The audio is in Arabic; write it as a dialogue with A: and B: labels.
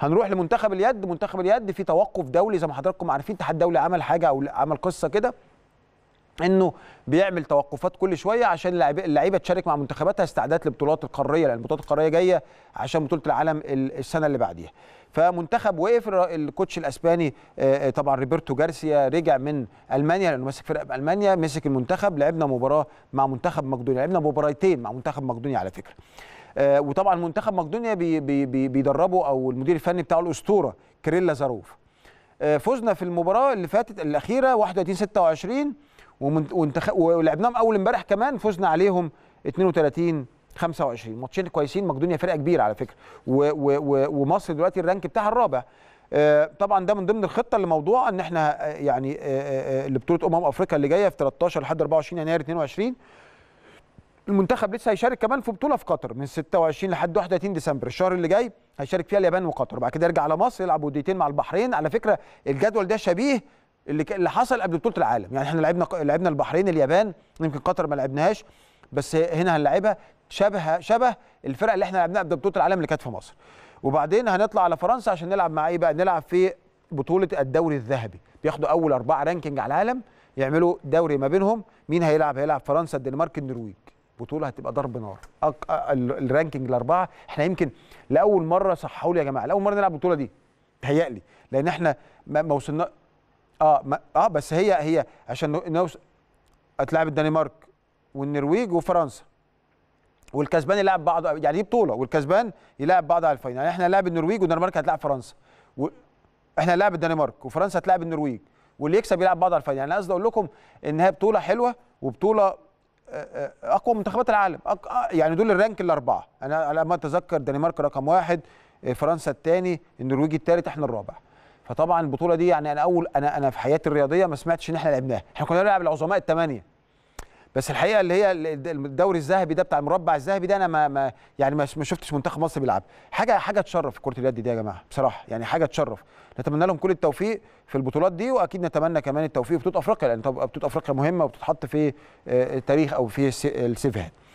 A: هنروح لمنتخب اليد منتخب اليد في توقف دولي زي ما حضراتكم عارفين الاتحاد الدولي عمل حاجه او عمل قصه كده انه بيعمل توقفات كل شويه عشان اللعيبه تشارك مع منتخباتها استعداد للبطولات القاريه لان البطولات القاريه جايه عشان بطوله العالم السنه اللي بعديها فمنتخب وقف الكوتش الاسباني آه، آه، طبعا ريبرتو جارسيا رجع من المانيا لانه ماسك فرقه المانيا مسك المنتخب لعبنا مباراه مع منتخب مقدونيا لعبنا مباراتين مع منتخب مقدونيا على فكره آه، وطبعا منتخب مقدونيا بي بي بيدربه او المدير الفني بتاعه الاسطوره كريلا زاروف آه، فزنا في المباراه اللي فاتت الاخيره 31 26 ومنتخ... ولعبناهم اول امبارح كمان فزنا عليهم 32 25 ماتشين كويسين مقدونيا فرقه كبيره على فكره و... و... و... ومصر دلوقتي الرانك بتاعها الرابع آه، طبعا ده من ضمن الخطه اللي موضوع ان احنا يعني لبطوله امم افريقيا اللي جايه في 13 لحد 24 يناير 22 المنتخب لسه هيشارك كمان في بطوله في قطر من 26 لحد 31 ديسمبر الشهر اللي جاي هيشارك فيها اليابان وقطر وبعد كده يرجع على مصر يلعب وديتين مع البحرين على فكره الجدول ده شبيه اللي اللي حصل قبل بطوله العالم يعني احنا لعبنا لعبنا البحرين اليابان يمكن قطر ما لعبناهاش بس هنا هنلعبها شبه شبه الفرق اللي احنا لعبناها قبل بطوله العالم اللي كانت في مصر وبعدين هنطلع على فرنسا عشان نلعب مع ايه بقى نلعب في بطوله الدوري الذهبي بياخدوا اول اربعه رانكينج على العالم يعملوا دوري ما بينهم مين هيلعب هيلعب فرنسا الدنمارك النرويج بطوله هتبقى ضرب نار الرانكينج الاربعه احنا يمكن لاول مره صححوا لي يا جماعه لاول مره نلعب البطوله دي تهيألي لان احنا ما وصلنا اه ما اه بس هي هي عشان نوصل هتلعب الدنمارك والنرويج وفرنسا والكسبان يلعب بعض يعني دي بطوله والكسبان يلعب بعض على الفاينل يعني احنا هنلاعب النرويج والدنمارك هتلاعب فرنسا و... احنا هنلاعب الدنمارك وفرنسا هتلاعب النرويج واللي يكسب يلعب بعض على الفاينل يعني قصدي اقول لكم ان هي بطوله حلوه وبطوله اقوى منتخبات العالم آه، يعني دول الرانك الاربعه انا على ما اتذكر دنمارك رقم واحد آه، فرنسا الثاني النرويج الثالث احنا الرابع فطبعا البطوله دي يعني انا اول انا انا في حياتي الرياضيه ما سمعتش ان احنا لعبناها احنا كنا بنلعب العظماء الثمانيه بس الحقيقه اللي هي الدوري الذهبي ده بتاع المربع الذهبي ده انا ما, ما يعني ما شفتش منتخب مصر بيلعب حاجه حاجه تشرف كره اليد دي يا جماعه بصراحه يعني حاجه تشرف نتمنى لهم كل التوفيق في البطولات دي واكيد نتمنى كمان التوفيق في بطوله افريقيا لان بطوله افريقيا مهمه وبتتحط في آه، التاريخ او في السيفيهات